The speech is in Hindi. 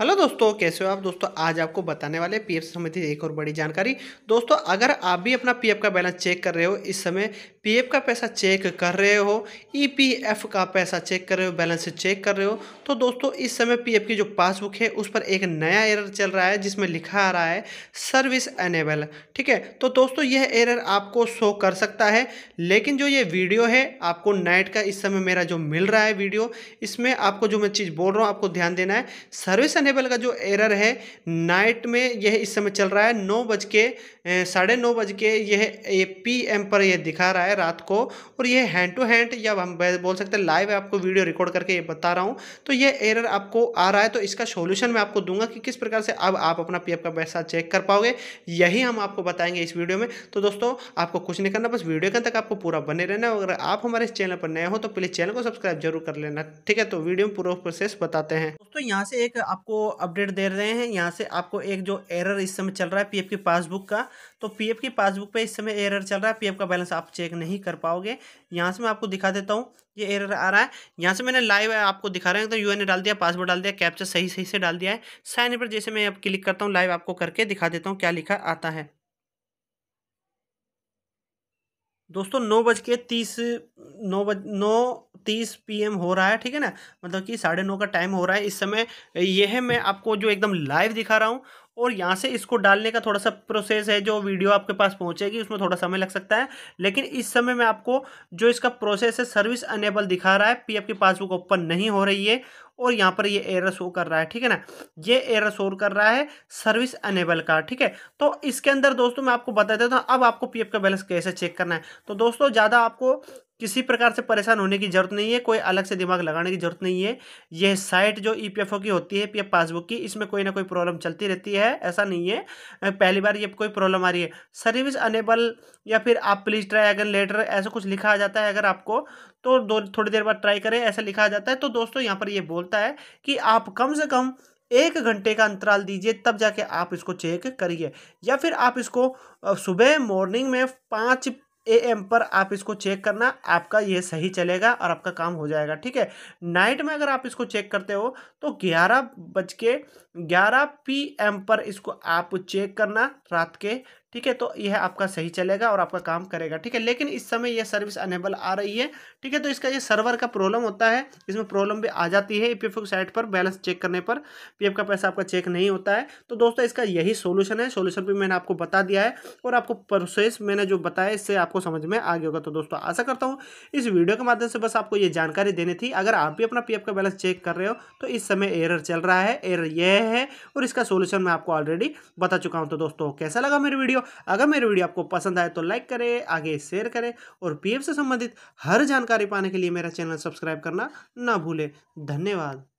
हेलो दोस्तों कैसे हो आप दोस्तों आज आपको बताने वाले पीएफ से संबंधित एक और बड़ी जानकारी दोस्तों अगर आप भी अपना पीएफ का बैलेंस चेक कर रहे हो इस समय पीएफ का पैसा चेक कर रहे हो ईपीएफ e का पैसा चेक कर रहे हो बैलेंस चेक कर रहे हो तो दोस्तों इस समय पीएफ की जो पासबुक है उस पर एक नया एरर चल रहा है जिसमें लिखा आ रहा है सर्विस अनेबल ठीक है तो दोस्तों यह एरर आपको शो कर सकता है लेकिन जो ये वीडियो है आपको नाइट का इस समय मेरा जो मिल रहा है वीडियो इसमें आपको जो मैं चीज़ बोल रहा हूँ आपको ध्यान देना है सर्विस अनेबल का जो एरर है नाइट में यह इस समय चल रहा है नौ बज के साढ़े नौ बज के यह पी पर यह दिखा रहा है है रात को और ये हैंड टू हैंड या हम बोल सकते हैं लाइव है आपको वीडियो रिकॉर्ड करके ये बता रहा हूँ तो ये एरर आपको आ रहा है तो इसका सोल्यूशन मैं आपको दूंगा कि किस प्रकार से अब आप अपना पी का पैसा चेक कर पाओगे यही हम आपको बताएंगे इस वीडियो में तो दोस्तों आपको कुछ नहीं करना बस वीडियो के तक आपको पूरा बने रहना अगर आप हमारे इस चैनल पर नए हो तो प्लीज़ चैनल को सब्सक्राइब जरूर कर लेना ठीक है तो वीडियो में पूरा प्रोसेस बताते हैं दोस्तों यहाँ से एक आपको अपडेट दे रहे हैं यहाँ से आपको एक जो एरर इस समय चल रहा है पीएफ की पासबुक का तो पीएफ की पासबुक पे इस समय एरर चल रहा है पीएफ का बैलेंस आप चेक नहीं कर पाओगे यहाँ से मैं आपको दिखा देता हूँ ये एरर आ रहा है यहाँ से मैंने लाइव आपको दिखा रहा है तो यू ए डाल दिया पासवर्ड डाल दिया कैप्चर सही सही से डाल दिया है साइन पर जैसे मैं अब क्लिक करता हूँ लाइव आपको करके दिखा देता हूँ क्या लिखा आता है दोस्तों नौ बज के तीस नौ बज नौ तीस पी हो रहा है ठीक है ना मतलब कि साढ़े नौ का टाइम हो रहा है इस समय यह है मैं आपको जो एकदम लाइव दिखा रहा हूँ और यहाँ से इसको डालने का थोड़ा सा प्रोसेस है जो वीडियो आपके पास पहुँचेगी उसमें थोड़ा समय लग सकता है लेकिन इस समय में आपको जो इसका प्रोसेस है सर्विस अनेबल दिखा रहा है पी की पासबुक ओपन नहीं हो रही है और यहाँ पर ये एयर शो कर रहा है ठीक है ना ये एयर शो कर रहा है सर्विस अनेबल का ठीक है तो इसके अंदर दोस्तों मैं आपको बता देता हूँ अब आपको पीएफ का बैलेंस कैसे चेक करना है तो दोस्तों ज़्यादा आपको किसी प्रकार से परेशान होने की जरूरत नहीं है कोई अलग से दिमाग लगाने की जरूरत नहीं है यह साइट जो ई e की होती है पी पासबुक की इसमें कोई ना कोई प्रॉब्लम चलती रहती है ऐसा नहीं है पहली बार ये कोई प्रॉब्लम आ रही है सर्विस अनेबल या फिर आप प्लीज़ ट्राई अगर लेटर ऐसा कुछ लिखा आ जाता है अगर आपको तो दो थोड़ी देर बाद ट्राई करें ऐसा लिखा आ जाता है तो दोस्तों यहाँ पर ये बोलता है कि आप कम से कम एक घंटे का अंतराल दीजिए तब जाके आप इसको चेक करिए या फिर आप इसको सुबह मॉर्निंग में पाँच ए एम पर आप इसको चेक करना आपका ये सही चलेगा और आपका काम हो जाएगा ठीक है नाइट में अगर आप इसको चेक करते हो तो ग्यारह बज के ग्यारह पी एम पर इसको आप चेक करना रात के ठीक है तो यह आपका सही चलेगा और आपका काम करेगा ठीक है लेकिन इस समय यह सर्विस अनेबल आ रही है ठीक है तो इसका ये सर्वर का प्रॉब्लम होता है इसमें प्रॉब्लम भी आ जाती है पी e साइट पर बैलेंस चेक करने पर पी का पैसा आपका चेक नहीं होता है तो दोस्तों इसका यही सोल्यूशन है सोल्यूशन भी मैंने आपको बता दिया है और आपको प्रोसेस मैंने जो बताया इससे आपको समझ में आ गया होगा तो दोस्तों आशा करता हूँ इस वीडियो के माध्यम से बस आपको ये जानकारी देनी थी अगर आप भी अपना पी का बैलेंस चेक कर रहे हो तो इस समय एरर चल रहा है एरर यह है और इसका सोल्यूशन मैं आपको ऑलरेडी बता चुका हूँ तो दोस्तों कैसा लगा मेरी वीडियो वीडियो अगर मेरे वीडियो आपको पसंद आए तो लाइक करें आगे शेयर करें और पीएफ से संबंधित हर जानकारी पाने के लिए मेरा चैनल सब्सक्राइब करना ना भूलें धन्यवाद